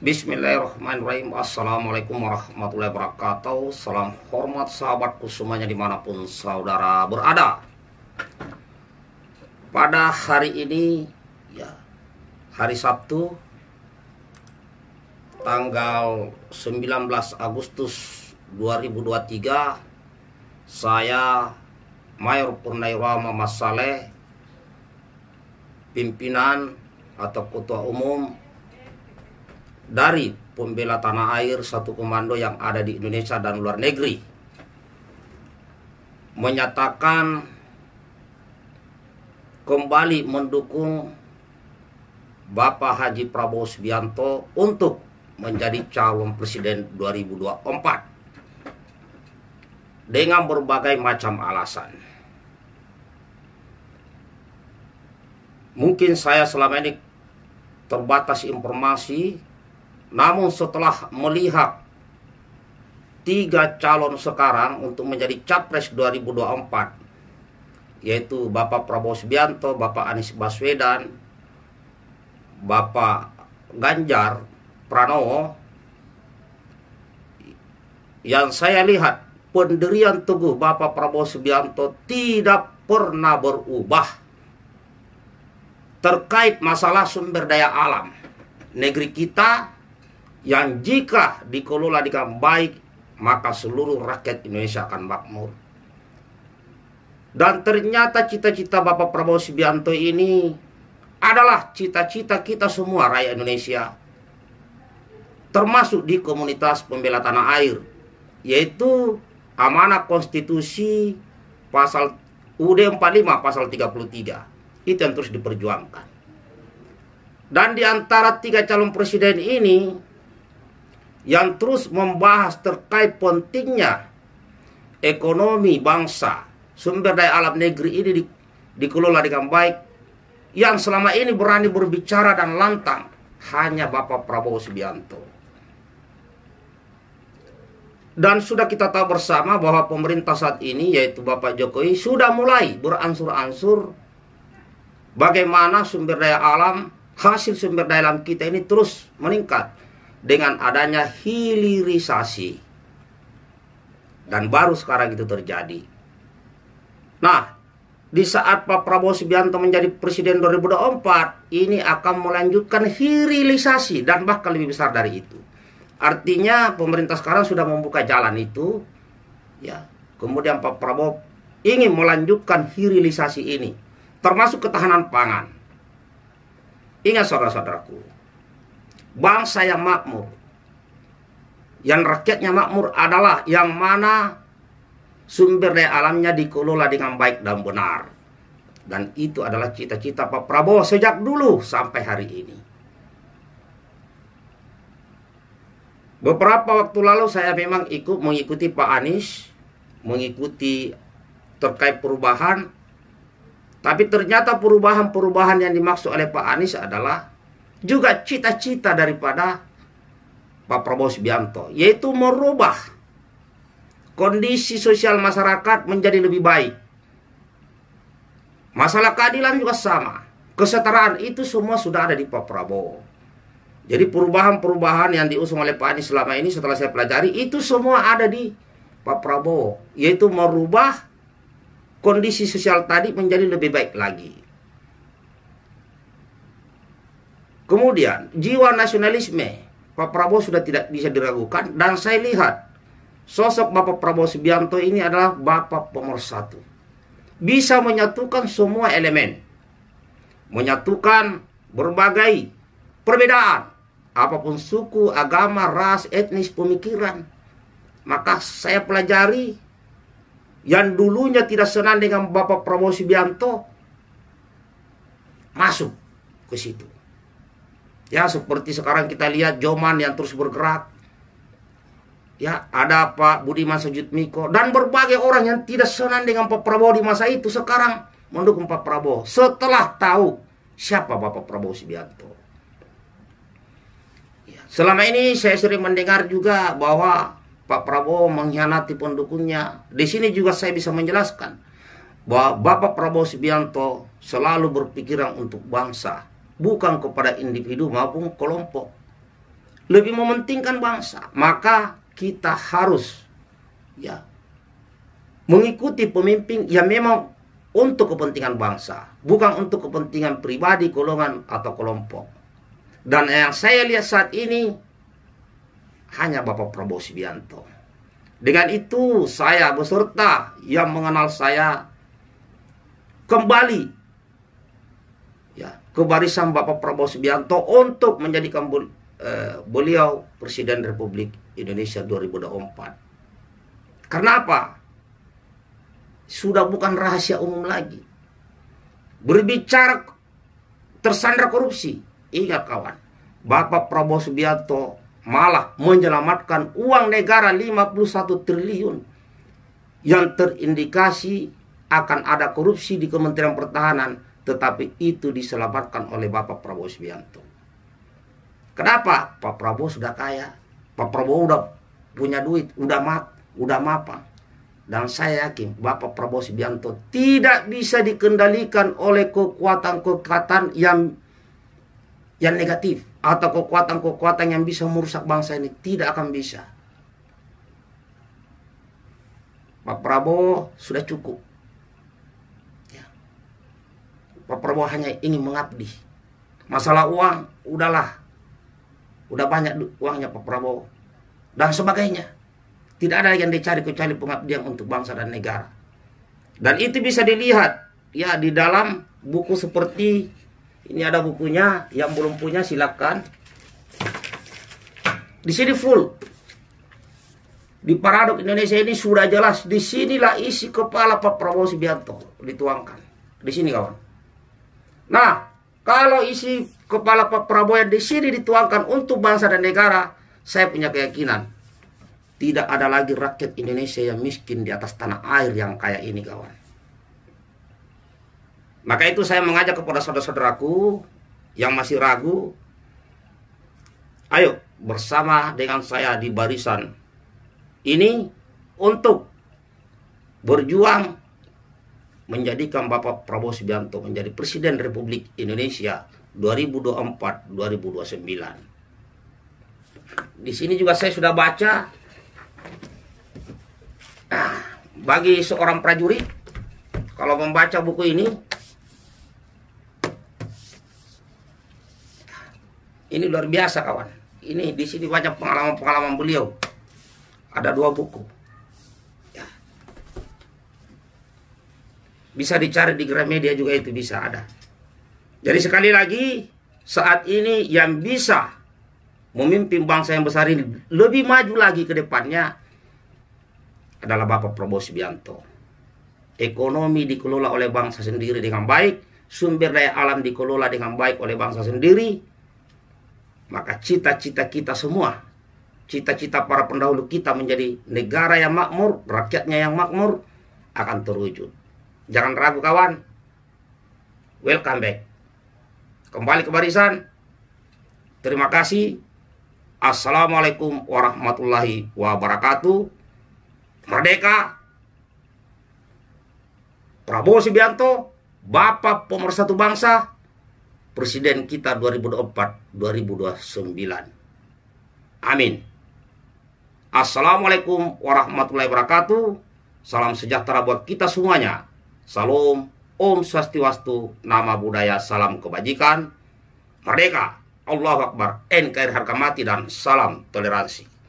Bismillahirrahmanirrahim Assalamualaikum warahmatullahi wabarakatuh Salam hormat sahabatku semuanya dimanapun saudara berada Pada hari ini ya Hari Sabtu Tanggal 19 Agustus 2023 Saya Mayor Purnairama Mas Saleh Pimpinan atau Ketua Umum dari pembela tanah air satu komando yang ada di Indonesia dan luar negeri menyatakan kembali mendukung Bapak Haji Prabowo Subianto untuk menjadi calon presiden 2024 dengan berbagai macam alasan. Mungkin saya selama ini terbatas informasi namun setelah melihat tiga calon sekarang untuk menjadi capres 2024 yaitu Bapak Prabowo Subianto, Bapak Anies Baswedan, Bapak Ganjar Pranowo yang saya lihat pendirian teguh Bapak Prabowo Subianto tidak pernah berubah terkait masalah sumber daya alam negeri kita yang jika dikelola dengan baik maka seluruh rakyat Indonesia akan makmur. Dan ternyata cita-cita Bapak Prabowo Subianto ini adalah cita-cita kita semua rakyat Indonesia. Termasuk di komunitas pembela tanah air. Yaitu amanah konstitusi pasal UD 45 pasal 33. Itu yang terus diperjuangkan. Dan di antara tiga calon presiden ini yang terus membahas terkait pentingnya ekonomi bangsa, sumber daya alam negeri ini di, dikelola dengan baik, yang selama ini berani berbicara dan lantang hanya Bapak Prabowo Subianto. Dan sudah kita tahu bersama bahwa pemerintah saat ini yaitu Bapak Jokowi sudah mulai beransur-ansur bagaimana sumber daya alam, hasil sumber daya alam kita ini terus meningkat dengan adanya hilirisasi dan baru sekarang itu terjadi. Nah, di saat Pak Prabowo Subianto menjadi presiden 2024, ini akan melanjutkan hilirisasi dan bahkan lebih besar dari itu. Artinya pemerintah sekarang sudah membuka jalan itu, ya. Kemudian Pak Prabowo ingin melanjutkan hilirisasi ini, termasuk ketahanan pangan. Ingat saudara-saudaraku, bangsa yang makmur. Yang rakyatnya makmur adalah yang mana sumber daya alamnya dikelola dengan baik dan benar. Dan itu adalah cita-cita Pak Prabowo sejak dulu sampai hari ini. Beberapa waktu lalu saya memang ikut mengikuti Pak Anies, mengikuti terkait perubahan tapi ternyata perubahan-perubahan yang dimaksud oleh Pak Anies adalah juga cita-cita daripada Pak Prabowo Subianto, yaitu merubah kondisi sosial masyarakat menjadi lebih baik. Masalah keadilan juga sama. Kesetaraan itu semua sudah ada di Pak Prabowo. Jadi perubahan-perubahan yang diusung oleh Pak Anies selama ini setelah saya pelajari itu semua ada di Pak Prabowo, yaitu merubah kondisi sosial tadi menjadi lebih baik lagi. Kemudian jiwa nasionalisme Pak Prabowo sudah tidak bisa diragukan dan saya lihat sosok Bapak Prabowo Subianto ini adalah Bapak pemersatu. Bisa menyatukan semua elemen. Menyatukan berbagai perbedaan apapun suku, agama, ras, etnis, pemikiran. Maka saya pelajari yang dulunya tidak senang dengan Bapak Prabowo Subianto masuk ke situ. Ya, seperti sekarang kita lihat Joman yang terus bergerak. Ya, ada Pak Budiman Miko dan berbagai orang yang tidak senang dengan Pak Prabowo di masa itu sekarang mendukung Pak Prabowo setelah tahu siapa Bapak Prabowo Subianto. Ya, selama ini saya sering mendengar juga bahwa Pak Prabowo mengkhianati pendukungnya. Di sini juga saya bisa menjelaskan bahwa Bapak Prabowo Subianto selalu berpikiran untuk bangsa bukan kepada individu maupun kelompok. Lebih mementingkan bangsa, maka kita harus ya mengikuti pemimpin yang memang untuk kepentingan bangsa, bukan untuk kepentingan pribadi, golongan atau kelompok. Dan yang saya lihat saat ini hanya Bapak Prabowo Subianto. Dengan itu saya beserta yang mengenal saya kembali ke barisan Bapak Prabowo Subianto untuk menjadikan uh, beliau Presiden Republik Indonesia 2024. Karena apa? Sudah bukan rahasia umum lagi. Berbicara tersandar korupsi. Ingat kawan, Bapak Prabowo Subianto malah menyelamatkan uang negara 51 triliun yang terindikasi akan ada korupsi di Kementerian Pertahanan tetapi itu diselamatkan oleh Bapak Prabowo Subianto. Kenapa? Pak Prabowo sudah kaya, Pak Prabowo udah punya duit, udah mat, udah mapan. Dan saya yakin Bapak Prabowo Subianto tidak bisa dikendalikan oleh kekuatan-kekuatan yang yang negatif atau kekuatan-kekuatan yang bisa merusak bangsa ini tidak akan bisa. Pak Prabowo sudah cukup Pak Prabowo hanya ingin mengabdi. Masalah uang, udahlah. Udah banyak uangnya Pak Prabowo. Dan sebagainya. Tidak ada yang dicari kecuali pengabdian untuk bangsa dan negara. Dan itu bisa dilihat ya di dalam buku seperti ini ada bukunya yang belum punya silakan. Di sini full. Di paradok Indonesia ini sudah jelas. Disinilah isi kepala Pak Prabowo Subianto dituangkan. Di sini kawan. Nah, kalau isi kepala Pak Prabowo yang di sini dituangkan untuk bangsa dan negara, saya punya keyakinan tidak ada lagi rakyat Indonesia yang miskin di atas tanah air yang kaya ini, kawan. Maka itu saya mengajak kepada saudara-saudaraku yang masih ragu, ayo bersama dengan saya di barisan ini untuk berjuang menjadikan Bapak Prabowo Subianto menjadi Presiden Republik Indonesia 2024-2029. Di sini juga saya sudah baca ah, bagi seorang prajurit kalau membaca buku ini ini luar biasa kawan. Ini di sini banyak pengalaman-pengalaman beliau. Ada dua buku. Bisa dicari di Gramedia juga itu bisa ada. Jadi sekali lagi saat ini yang bisa memimpin bangsa yang besar ini lebih maju lagi ke depannya adalah Bapak Prabowo Subianto. Ekonomi dikelola oleh bangsa sendiri dengan baik, sumber daya alam dikelola dengan baik oleh bangsa sendiri, maka cita-cita kita semua, cita-cita para pendahulu kita menjadi negara yang makmur, rakyatnya yang makmur akan terwujud. Jangan ragu kawan. Welcome back. Kembali ke barisan. Terima kasih. Assalamualaikum warahmatullahi wabarakatuh. Merdeka. Prabowo Subianto, Bapak Pemersatu Bangsa, Presiden kita 2004 2029 Amin. Assalamualaikum warahmatullahi wabarakatuh. Salam sejahtera buat kita semuanya. Salam, Om Swastiwastu, Nama Budaya, Salam Kebajikan, Merdeka, Allah Akbar, NKRI Harga Mati, dan Salam Toleransi.